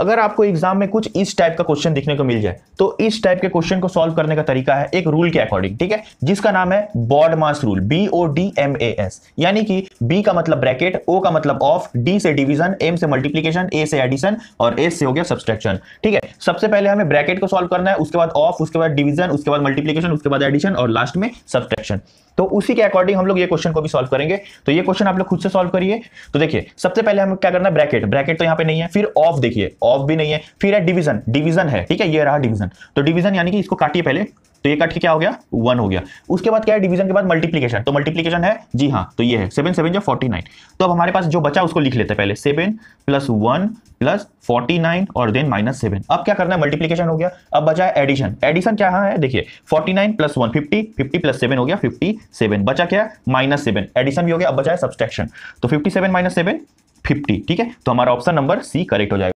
अगर आपको एग्जाम में कुछ इस टाइप का क्वेश्चन देखने को मिल जाए तो इस टाइप के क्वेश्चन को सॉल्व करने का तरीका है एक रूल के अकॉर्डिंग ठीक है जिसका नाम है BODMAS rule B O D M A S यानी कि बी का मतलब ब्रैकेट ओ का मतलब ऑफ डी से डिवीजन एम से मल्टीप्लीकेशन ए से एडिशन और एस से हो गया सब्सट्रेक्शन ठीक है सबसे पहले हमें ब्रैकेट को सॉल्व करना है उसके बाद ऑफ उसके बाद डिवीजन उसके बाद मल्टीप्लीकेशन उसके बाद एडिशन और लास्ट में सब्सट्रेक्शन तो उसी के अकॉर्डिंग हम लोग ये क्वेश्चन को भी सॉल्व करेंगे तो ये क्वेश्चन आप लोग खुद से सॉल्व करिए तो देखिए सबसे पहले हम क्या करना है ब्रैकेट ब्रैकेट तो यहाँ पे नहीं है फिर ऑफ देखिए ऑफ भी नहीं है फिर है डिवीजन डिवीजन है ठीक है ये रहा डिवीजन तो डिवीजन यानी कि इसको काटिए पहले तो ये काट के क्या हो गया वन हो गया उसके बाद क्या है डिवीजन के बाद मल्टीप्लीकेशन तो मल्टीप्लीकेशन है जी हाँ तो ये है सेवन सेवन जो फोर्टी नाइन तो अब हमारे पास जो बचा उसको लिख लेते हैं पहले seven plus one plus forty nine और देन माइनस सेवन अब क्या करना है मल्टीप्लीकेशन हो गया अब बचा है एडिशन एडिशन क्या है देखिए forty nine plus one fifty fifty plus seven हो गया फिफ्टी सेवन बचा क्या माइनस सेवन एडिशन भी हो गया अब बचा है सब्सट्रैक्शन तो fifty seven minus seven fifty ठीक है तो हमारा ऑप्शन नंबर सी करेक्ट हो जाएगा